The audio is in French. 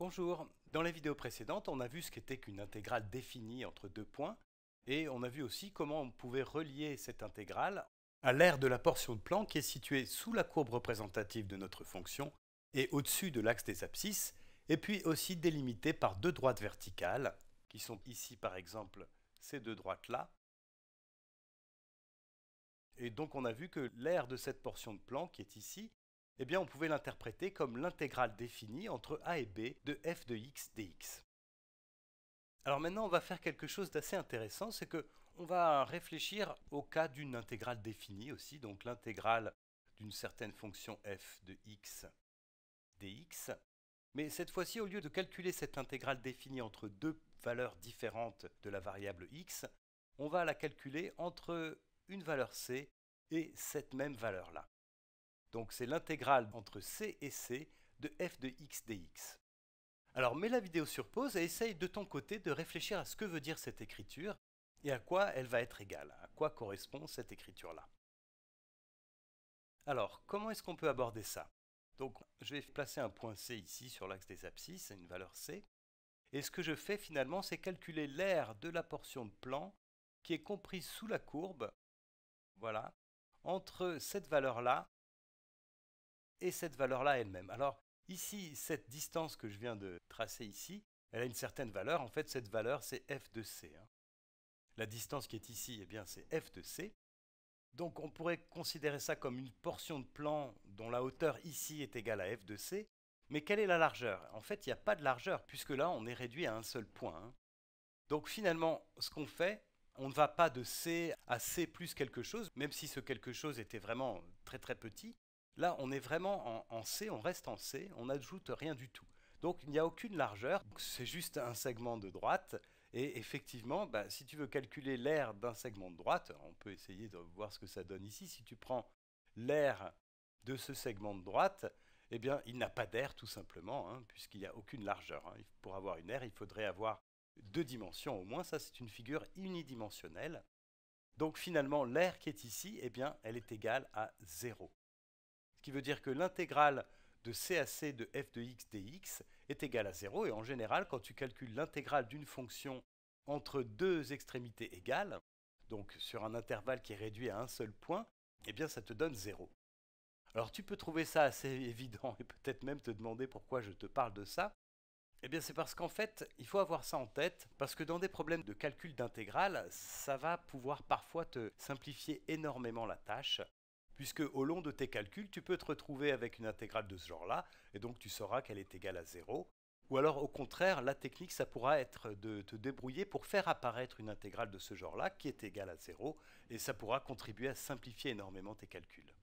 Bonjour. Dans la vidéo précédente, on a vu ce qu'était qu'une intégrale définie entre deux points et on a vu aussi comment on pouvait relier cette intégrale à l'aire de la portion de plan qui est située sous la courbe représentative de notre fonction et au-dessus de l'axe des abscisses et puis aussi délimitée par deux droites verticales qui sont ici par exemple ces deux droites-là. Et donc on a vu que l'aire de cette portion de plan qui est ici eh bien on pouvait l'interpréter comme l'intégrale définie entre a et b de f de x dx. Alors maintenant, on va faire quelque chose d'assez intéressant, c'est qu'on va réfléchir au cas d'une intégrale définie aussi, donc l'intégrale d'une certaine fonction f de x dx. Mais cette fois-ci, au lieu de calculer cette intégrale définie entre deux valeurs différentes de la variable x, on va la calculer entre une valeur c et cette même valeur-là. Donc c'est l'intégrale entre c et c de f de x dx. Alors mets la vidéo sur pause et essaye de ton côté de réfléchir à ce que veut dire cette écriture et à quoi elle va être égale, à quoi correspond cette écriture-là. Alors, comment est-ce qu'on peut aborder ça Donc, je vais placer un point C ici sur l'axe des abscisses, une valeur C. Et ce que je fais finalement, c'est calculer l'aire de la portion de plan qui est comprise sous la courbe, voilà, entre cette valeur-là et cette valeur-là elle-même. Alors ici, cette distance que je viens de tracer ici, elle a une certaine valeur. En fait, cette valeur, c'est f de c. Hein. La distance qui est ici, eh bien, c'est f de c. Donc on pourrait considérer ça comme une portion de plan dont la hauteur ici est égale à f de c. Mais quelle est la largeur En fait, il n'y a pas de largeur, puisque là, on est réduit à un seul point. Hein. Donc finalement, ce qu'on fait, on ne va pas de c à c plus quelque chose, même si ce quelque chose était vraiment très très petit. Là, on est vraiment en, C, on reste en C, on n'ajoute rien du tout. Donc il n'y a aucune largeur, c'est juste un segment de droite. Et effectivement, bah, si tu veux calculer l'aire d'un segment de droite, on peut essayer de voir ce que ça donne ici. Si tu prends l'aire de ce segment de droite, eh bien, il n'a pas d'air tout simplement, hein, puisqu'il n'y a aucune largeur. Hein. Pour avoir une aire, il faudrait avoir deux dimensions au moins. Ça, c'est une figure unidimensionnelle. Donc finalement, l'aire qui est ici, eh bien, elle est égale à 0. Ce qui veut dire que l'intégrale de CAC de f de x dx est égale à 0. Et en général, quand tu calcules l'intégrale d'une fonction entre deux extrémités égales, donc sur un intervalle qui est réduit à un seul point, eh bien ça te donne 0. Alors tu peux trouver ça assez évident et peut-être même te demander pourquoi je te parle de ça. Eh bien c'est parce qu'en fait, il faut avoir ça en tête, parce que dans des problèmes de calcul d'intégrale, ça va pouvoir parfois te simplifier énormément la tâche, puisque au long de tes calculs, tu peux te retrouver avec une intégrale de ce genre-là, et donc tu sauras qu'elle est égale à 0. Ou alors au contraire, la technique, ça pourra être de te débrouiller pour faire apparaître une intégrale de ce genre-là qui est égale à 0, et ça pourra contribuer à simplifier énormément tes calculs.